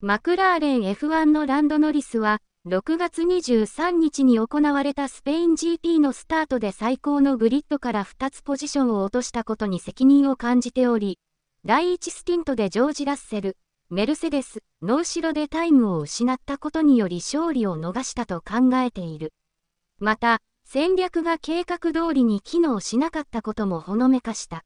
マクラーレン F1 のランドノリスは、6月23日に行われたスペイン GP のスタートで最高のグリッドから2つポジションを落としたことに責任を感じており、第1スティントでジョージ・ラッセル、メルセデス、ノーシロでタイムを失ったことにより勝利を逃したと考えている。また、戦略が計画通りに機能しなかったこともほのめかした。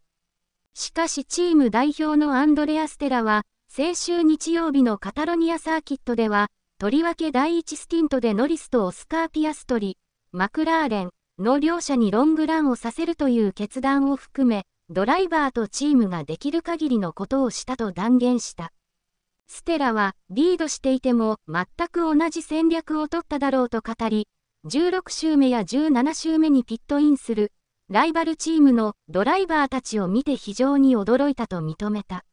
しかしチーム代表のアンドレア・ステラは、先週日曜日のカタロニアサーキットでは、とりわけ第1スティントでノリスとオスカー・ピアストリ、マクラーレンの両者にロングランをさせるという決断を含め、ドライバーとチームができる限りのことをしたと断言した。ステラはリードしていても全く同じ戦略を取っただろうと語り、16周目や17周目にピットインする、ライバルチームのドライバーたちを見て非常に驚いたと認めた。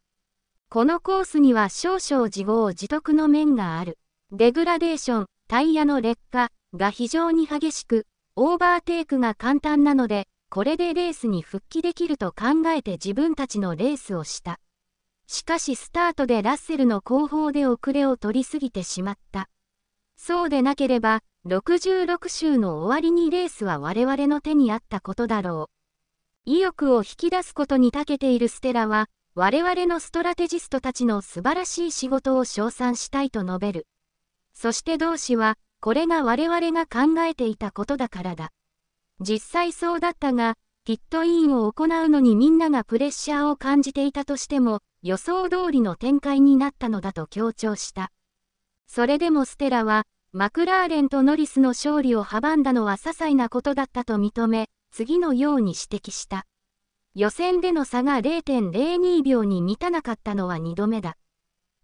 このコースには少々自業自得の面がある。デグラデーション、タイヤの劣化が非常に激しく、オーバーテイクが簡単なので、これでレースに復帰できると考えて自分たちのレースをした。しかしスタートでラッセルの後方で遅れを取りすぎてしまった。そうでなければ、66週の終わりにレースは我々の手にあったことだろう。意欲を引き出すことに長けているステラは、我々のストラテジストたちの素晴らしい仕事を称賛したいと述べる。そして同氏は、これが我々が考えていたことだからだ。実際そうだったが、ピットインを行うのにみんながプレッシャーを感じていたとしても、予想通りの展開になったのだと強調した。それでもステラは、マクラーレンとノリスの勝利を阻んだのは些細なことだったと認め、次のように指摘した。予選での差が0.02秒に満たなかったのは2度目だ。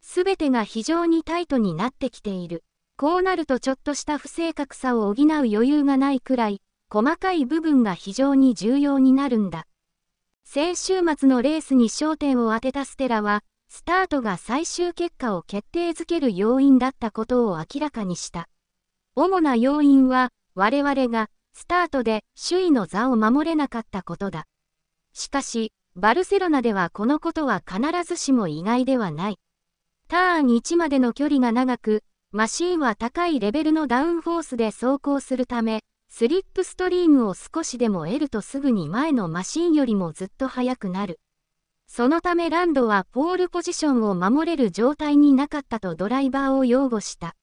すべてが非常にタイトになってきている。こうなるとちょっとした不正確さを補う余裕がないくらい、細かい部分が非常に重要になるんだ。先週末のレースに焦点を当てたステラは、スタートが最終結果を決定づける要因だったことを明らかにした。主な要因は、我々が、スタートで首位の座を守れなかったことだ。しかし、バルセロナではこのことは必ずしも意外ではない。ターン1までの距離が長く、マシンは高いレベルのダウンフォースで走行するため、スリップストリームを少しでも得るとすぐに前のマシンよりもずっと速くなる。そのためランドはポールポジションを守れる状態になかったとドライバーを擁護した。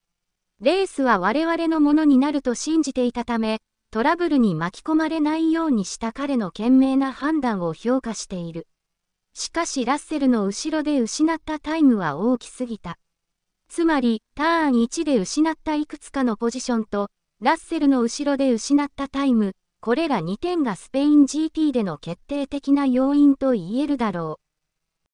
レースは我々のものになると信じていたため、トラブルに巻き込まれないようにした彼の賢明な判断を評価している。しかしラッセルの後ろで失ったタイムは大きすぎた。つまり、ターン1で失ったいくつかのポジションと、ラッセルの後ろで失ったタイム、これら2点がスペイン GP での決定的な要因と言えるだろう。